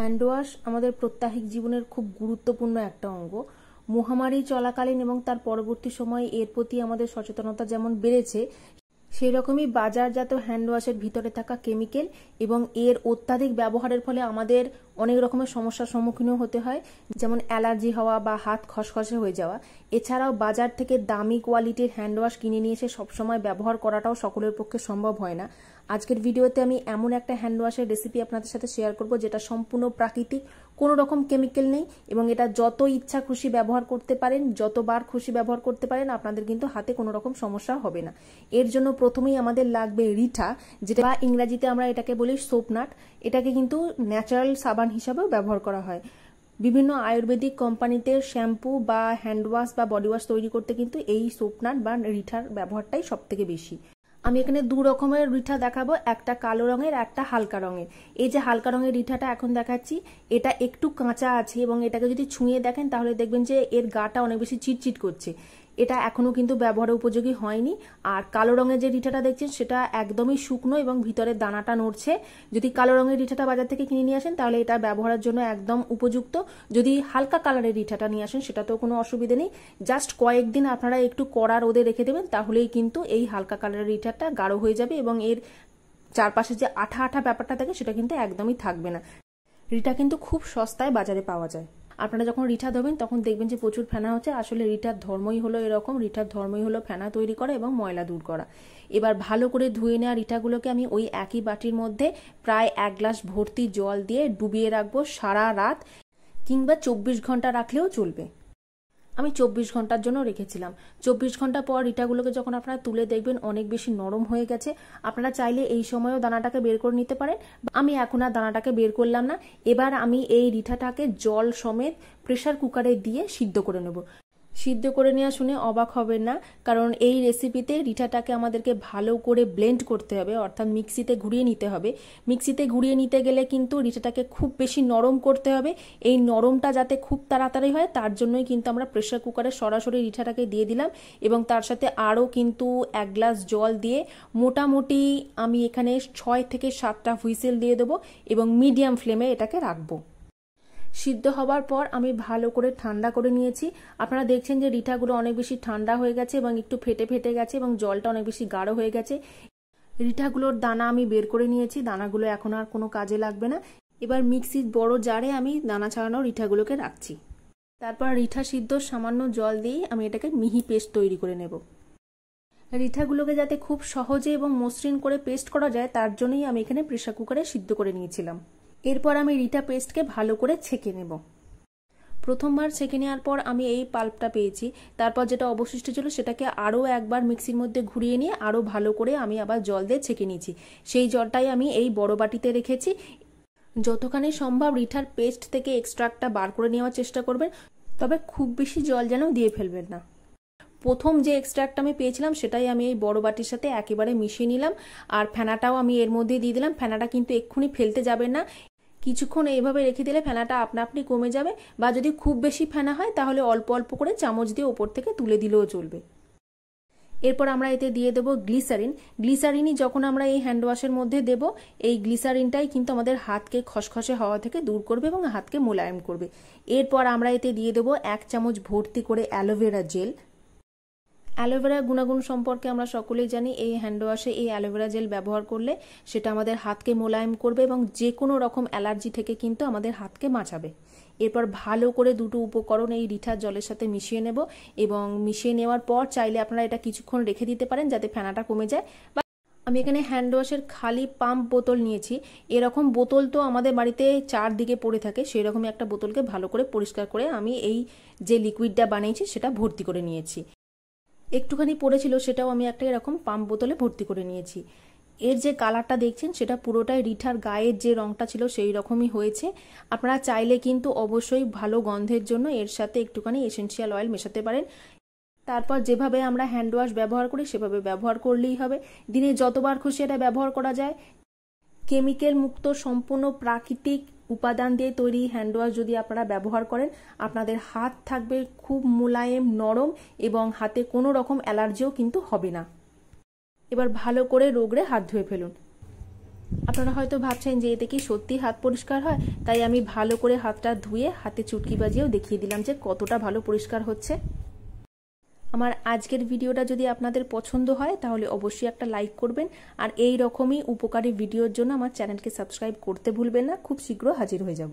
hand wash আমাদের প্রত্যাহিক জীবনের খুব গুরুত্বপূর্ণ একটা অঙ্গ মহামারী চলাকালীন এবং তার পরবর্তী সময়ে এর প্রতি আমাদের সচেতনতা যেমন বেড়েছে সেই রকমই বাজারজাত হ্যান্ড ওয়াশের ভিতরে থাকা কেমিক্যাল এবং এর অত্যাধিক ব্যবহারের ফলে আমাদের অনেক রকমের সমস্যার সম্মুখীনও হতে হয় যেমন অ্যালার্জি হওয়া বা হাত খসখসে হয়ে যাওয়া এছাড়াও বাজার থেকে দামি কোয়ালিটির হ্যান্ডওয়াশ কিনে নিয়ে এসে সবসময় ব্যবহার করাটাও সকলের পক্ষে সম্ভব হয় না আজকের ভিডিওতে আমি এমন একটা হ্যান্ডওয়াশের রেসিপি আপনাদের সাথে শেয়ার করব যেটা সম্পূর্ণ প্রাকৃতিক কোনো রকম কেমিক্যাল নেই এবং এটা যত ইচ্ছা খুশি ব্যবহার করতে পারেন যতবার খুশি ব্যবহার করতে পারেন আপনাদের কিন্তু হাতে কোনো রকম সমস্যা হবে না এর জন্য প্রথমেই আমাদের লাগবে রিঠা যেটা ইংরাজিতে আমরা এটাকে বলি সোপনাট এটাকে কিন্তু ন্যাচারাল সাবান হিসাবেও ব্যবহার করা হয় বিভিন্ন আয়ুর্বেদিক কোম্পানিতে শ্যাম্পু বা হ্যান্ড ওয়াশ বা বডি ওয়াশ তৈরি করতে কিন্তু এই সোপনাট বা রিঠার ব্যবহারটাই সব থেকে বেশি আমি এখানে দু রকমের রিঠা দেখাবো একটা কালো রঙের একটা হালকা রঙের এই যে হালকা রঙের রিঠাটা এখন দেখাচ্ছি এটা একটু কাঁচা আছে এবং এটাকে যদি ছুঁয়ে দেখেন তাহলে দেখবেন যে এর গাটা অনেক বেশি চিটচিট করছে এটা এখনও কিন্তু ব্যবহারে উপযোগী হয়নি আর কালো রঙের যে রিঠাটা দেখছেন সেটা একদমই শুকনো এবং ভিতরে দানাটা নড়ছে যদি কালো রঙের রিঠাটা বাজার থেকে কিনে নিয়ে আসেন তাহলে এটা ব্যবহারের জন্য একদম উপযুক্ত যদি হালকা কালারের রিঠাটা নিয়ে আসেন সেটা তো কোনো অসুবিধে নেই জাস্ট কয়েকদিন আপনারা একটু কড়া রোদে রেখে দেবেন তাহলেই কিন্তু এই হালকা কালারের রিঠাটা গাঢ় হয়ে যাবে এবং এর চারপাশে যে আঠা আঠা ব্যাপারটা থাকে সেটা কিন্তু একদমই থাকবে না রিটা কিন্তু খুব সস্তায় বাজারে পাওয়া যায় আপনারা যখন রিঠা ধোবেন তখন দেখবেন যে প্রচুর ফেনা হচ্ছে আসলে রিঠার ধর্মই হলো এরকম রিঠার ধর্মই হলো ফেনা তৈরি করা এবং ময়লা দূর করা এবার ভালো করে ধুয়ে নেওয়া রিঠাগুলোকে আমি ওই একই বাটির মধ্যে প্রায় এক গ্লাস ভর্তি জল দিয়ে ডুবিয়ে রাখবো সারা রাত কিংবা চব্বিশ ঘন্টা রাখলেও চলবে আমি চব্বিশ ঘন্টার জন্য রেখেছিলাম চব্বিশ ঘন্টা পর ইটাগুলোকে যখন আপনারা তুলে দেখবেন অনেক বেশি নরম হয়ে গেছে আপনারা চাইলে এই সময়ও দানাটাকে বের করে নিতে পারেন আমি এখন আর দানাটাকে বের করলাম না এবার আমি এই রিঠাটাকে জল সমেত প্রেশার কুকারে দিয়ে সিদ্ধ করে নেব সিদ্ধ করে নেওয়া শুনে অবাক হবে না কারণ এই রেসিপিতে রিঠাটাকে আমাদেরকে ভালো করে ব্লেন্ড করতে হবে অর্থাৎ মিক্সিতে ঘুরিয়ে নিতে হবে মিক্সিতে ঘুরিয়ে নিতে গেলে কিন্তু রিঠাটাকে খুব বেশি নরম করতে হবে এই নরমটা যাতে খুব তাড়াতাড়ি হয় তার জন্যই কিন্তু আমরা প্রেশার কুকারে সরাসরি রিঠাটাকে দিয়ে দিলাম এবং তার সাথে আরও কিন্তু এক গ্লাস জল দিয়ে মোটামুটি আমি এখানে ছয় থেকে সাতটা হুইসেল দিয়ে দেবো এবং মিডিয়াম ফ্লেমে এটাকে রাখবো সিদ্ধ হবার পর আমি ভালো করে ঠান্ডা করে নিয়েছি আপনারা দেখছেন যে রিঠাগুলো অনেক বেশি ঠান্ডা হয়ে গেছে এবং একটু ফেটে ফেটে গেছে এবং জলটা অনেক বেশি গাঢ় হয়ে গেছে রিঠাগুলোর দানা আমি বের করে নিয়েছি দানাগুলো এখন আর কোনো কাজে লাগবে না এবার মিক্সির বড় জারে আমি দানা ছাড়ানো রিঠাগুলোকে রাখছি তারপর রিঠা সিদ্ধ সামান্য জল দিয়ে আমি এটাকে মিহি পেস্ট তৈরি করে নেব রিঠাগুলোকে যাতে খুব সহজে এবং মসৃণ করে পেস্ট করা যায় তার জন্যই আমি এখানে প্রেশার কুকারে সিদ্ধ করে নিয়েছিলাম এরপর আমি রিটা পেস্টকে ভালো করে ছেঁকে নেব প্রথমবার ছেঁকে নেওয়ার পর আমি এই পাল্পটা পেয়েছি তারপর যেটা অবশিষ্ট ছিল সেটাকে আরও একবার মিক্সির মধ্যে ঘুরিয়ে নিয়ে আরও ভালো করে আমি আবার জল দিয়ে ছেঁকে নিয়েছি সেই জলটাই আমি এই বড় বাটিতে রেখেছি যতখানি সম্ভব রিঠার পেস্ট থেকে এক্সট্রাক্টটা বার করে নেওয়ার চেষ্টা করবেন তবে খুব বেশি জল যেন দিয়ে ফেলবেন না প্রথম যে এক্সট্রাক্ট আমি পেয়েছিলাম সেটাই আমি এই বড় বাটির সাথে একেবারে মিশিয়ে নিলাম আর ফেনাটাও আমি এর মধ্যে দিয়ে দিলাম ফেনাটা কিন্তু এক্ষুনি ফেলতে যাবেন না কিছুক্ষণ এইভাবে রেখে দিলে ফেনাটা আপনা আপনি কমে যাবে বা যদি খুব বেশি ফেনা হয় তাহলে অল্প অল্প করে চামচ দিয়ে ওপর থেকে তুলে দিলেও চলবে এরপর আমরা এতে দিয়ে দেবো গ্লিসারিন গ্লিসারিনই যখন আমরা এই হ্যান্ড ওয়াশের মধ্যে দেব এই গ্লিসারিনটাই কিন্তু আমাদের হাতকে খসখসে হওয়া থেকে দূর করবে এবং হাতকে মোলায়েম করবে এরপর আমরা এতে দিয়ে দেবো এক চামচ ভর্তি করে অ্যালোভেরা জেল অ্যালোভেরার গুণাগুণ সম্পর্কে আমরা সকলেই জানি এই হ্যান্ড ওয়াশে এই অ্যালোভেরা জেল ব্যবহার করলে সেটা আমাদের হাতকে মোলায়েম করবে এবং যে কোনো রকম অ্যালার্জি থেকে কিন্তু আমাদের হাতকে বাঁচাবে এরপর ভালো করে দুটো উপকরণ এই রিঠার জলের সাথে মিশিয়ে নেব এবং মিশিয়ে নেওয়ার পর চাইলে আপনারা এটা কিছুক্ষণ রেখে দিতে পারেন যাতে ফেনাটা কমে যায় বা আমি এখানে হ্যান্ড ওয়াশের খালি পাম্প বোতল নিয়েছি এরকম বোতল তো আমাদের বাড়িতে চারদিকে পড়ে থাকে সেই রকমই একটা বোতলকে ভালো করে পরিষ্কার করে আমি এই যে লিকুইডটা বানিয়েছি সেটা ভর্তি করে নিয়েছি একটুখানি পড়েছিল সেটাও আমি একটা এরকম পাম্প বোতলে ভর্তি করে নিয়েছি এর যে কালারটা দেখছেন সেটা পুরোটাই রিঠার গায়ের যে রঙটা ছিল সেই রকমই হয়েছে আপনারা চাইলে কিন্তু অবশ্যই ভালো গন্ধের জন্য এর সাথে একটুখানি এসেন্সিয়াল অয়েল মেশাতে পারেন তারপর যেভাবে আমরা হ্যান্ড ওয়াশ ব্যবহার করি সেভাবে ব্যবহার করলেই হবে দিনে যতবার খুশি এটা ব্যবহার করা যায় কেমিক্যাল মুক্ত সম্পূর্ণ প্রাকৃতিক উপাদান দিয়ে তৈরি হ্যান্ড ওয়াশ যদি আপনারা ব্যবহার করেন আপনাদের হাত থাকবে খুব মোলায়েম নরম এবং হাতে কোনো রকম অ্যালার্জিও কিন্তু হবে না এবার ভালো করে রোগরে হাত ধুয়ে ফেলুন আপনারা হয়তো ভাবছেন যে এতে কি সত্যি হাত পরিষ্কার হয় তাই আমি ভালো করে হাতটা ধুয়ে হাতে চুটকি বাজিয়েও দেখিয়ে দিলাম যে কতটা ভালো পরিষ্কার হচ্ছে আমার আজকের ভিডিওটা যদি আপনাদের পছন্দ হয় তাহলে অবশ্যই একটা লাইক করবেন আর এই রকমই উপকারী ভিডিওর জন্য আমার চ্যানেলকে সাবস্ক্রাইব করতে ভুলবেন না খুব শীঘ্র হাজির হয়ে যাব